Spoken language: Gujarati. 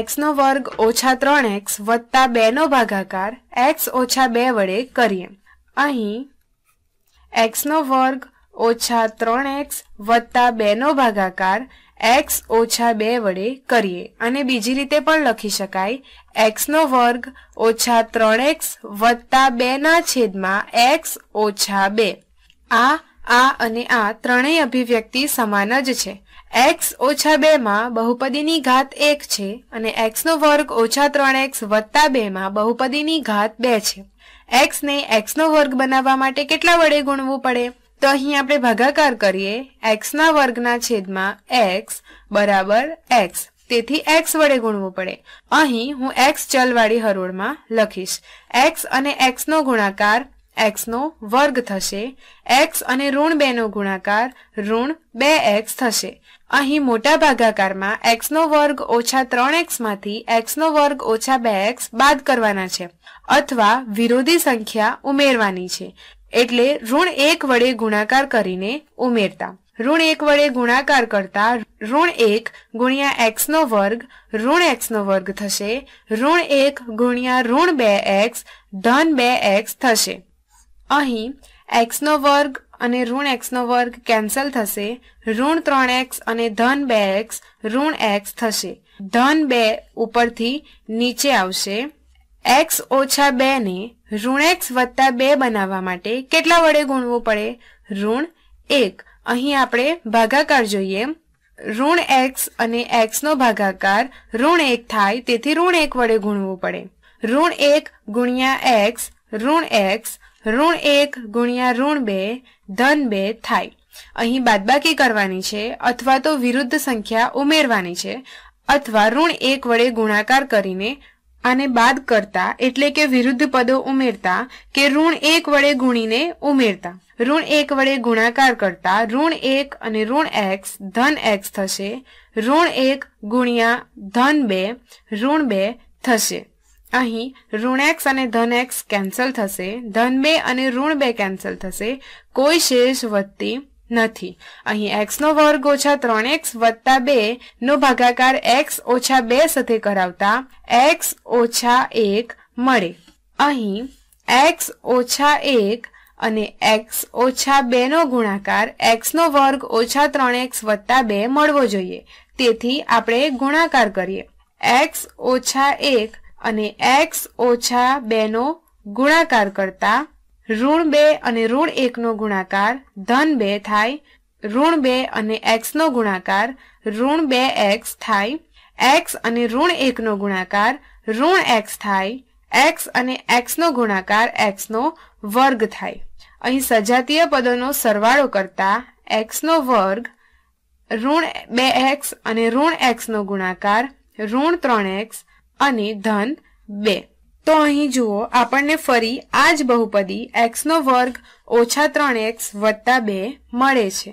એક્સનો વર્ગ ઓછા ત્રણ એક્સ વત્તા બેનો ભાગાકાર એક્સ ઓછા બે વડે કરીએ અહીં એક્સનો વર્ગ ઓછા ત્રણ એક્સ વત્તા બેનો ભાગાકાર એક્સ ઓછા બે વડે કરીએ અને બીજી રીતે પણ લખી શકાય એક્સનો વર્ગ ઓછા ત્રણ એક્સ વત્તા બેના છેદમાં એક્સ ઓછા બે આ આ અને આ ત્રણેય અભિવ્યક્તિ સમાન જ છે એક્સ ઓછા બે માં બહુપદીની ઘાત એક છે અને એક્સ નો વર્ગ ઓછા ત્રણ એક્સ વત્તા બે માં બહુપદીની ઘાત બે છે એક્સ ને એક્સ નો વર્ગ બનાવવા માટે કેટલા વડે ગુણવું પડે તો અહીં આપણે ભાગાકાર કરીએ એક્સ ના વર્ગના છેદમાં એક્સ બરાબર એક્સ તેથી એક્સ વડે ગુણવું પડે અહીં હું એક્સ ચલવાળી હરોળમાં લખીશ એક્સ અને એક્સ નો ગુણાકાર એક્સનો વર્ગ થશે એક્સ અને ઋણ બેનો ગુણાકાર ઋણ બે એક્સ થશે અહીં મોટા ભાગાકારમાં એક્સનો વર્ગ ઓછા ત્રણ એક્સમાંથી એક્સનો વર્ગ ઓછા બે એક્સ બાદ કરવાના છે અથવા વિરોધી સંખ્યા ઉમેરવાની છે એટલે ઋણ એક વડે ગુણાકાર કરીને ઉમેરતા ઋણ એક વડે ગુણાકાર કરતા ઋણ એક ગુણ્યા એક્સ નો વર્ગ ઋણ એક્સ નો વર્ગ થશે ઋણ એક ગુણ્યા ઋણ બે એક્સ ધન બે એક્સ થશે અહીં એક્સનો વર્ગ અને ઋણ એક્સનો વર્ગ કેન્સલ થશે ઋણ ત્રણ એક્સ અને ધન બે એક્સ ઋણ એક્સ થશે ધન બે ઉપરથી નીચે આવશે એક્સ ઓછા બે ને ઋણ એક્સ વત્તા બે બનાવવા માટે કેટલા વડે ગુણવું પડે ઋણ એક અહીં આપણે ભાગાકાર જોઈએ ઋણ એક્સ અને એક્સનો ભાગાકાર ઋણ એક થાય તેથી ઋણ એક વડે ગુણવું પડે ઋણ એક ગુણ્યા એક્સ ઋણ એક્સ ઋણ એક ગુણ્યા ઋણ બે ધન બે થાય અહીં બાદબાકી કરવાની છે અથવા તો વિરુદ્ધ સંખ્યા ઉમેરવાની છે અથવા ઋણ એક વડે ગુણાકાર કરીને આને બાદ કરતા એટલે કે વિરુદ્ધ પદો ઉમેરતા કે ઋણ એક વડે ગુણીને ઉમેરતા ઋણ એક વડે ગુણાકાર કરતા ઋણ એક અને ઋણ એક્સ ધન એક્સ થશે ઋણ એક ગુણ્યા ધન બે ઋણ બે થશે અહીં ઋણેક્સ અને ધન એક્સ કેન્સલ થશે ધન બે અને ઋણ બે કેન્સલ થશે કોઈ શેષ વધતી નથી અહીં એક્સ નો વર્ગ ઓછા ત્રણ એક્સ વત્તા બે નો ભાગાકાર એક્સ ઓછા બે સાથે કરાવતા એક્સ ઓછા એક મળે અહીં એક્સ ઓછા એક અને એક્સ ઓછા બે નો ગુણાકાર એક્સ નો વર્ગ ઓછા ત્રણ એક્સ વત્તા બે મળવો જોઈએ તેથી આપણે ગુણાકાર કરીએ એક્સ ઓછા એક અને એક્સ ઓછા બેનો ગુણાકાર કરતા ઋણ બે અને ઋણ એકનો ગુણાકાર ધન બે થાય ઋણ બે અને એક્સનો ગુણાકાર ઋણ બે એક્સ થાય એક્સ અને ઋણ એકનો ગુણાકાર ઋણ એક્સ થાય એક્સ અને એક્સનો ગુણાકાર એક્સનો વર્ગ થાય અહીં સજાતીય પદોનો સરવાળો કરતા એક્સનો વર્ગ ઋણ બે એક્સ અને ઋણ એક્સનો ગુણાકાર ઋણ ત્રણ એક્સ અને ધન બે તો અહીં જુઓ આપણને ફરી આ જ બહુપદી એક્સનો વર્ગ ઓછા ત્રણ એક્સ વત્તા બે મળે છે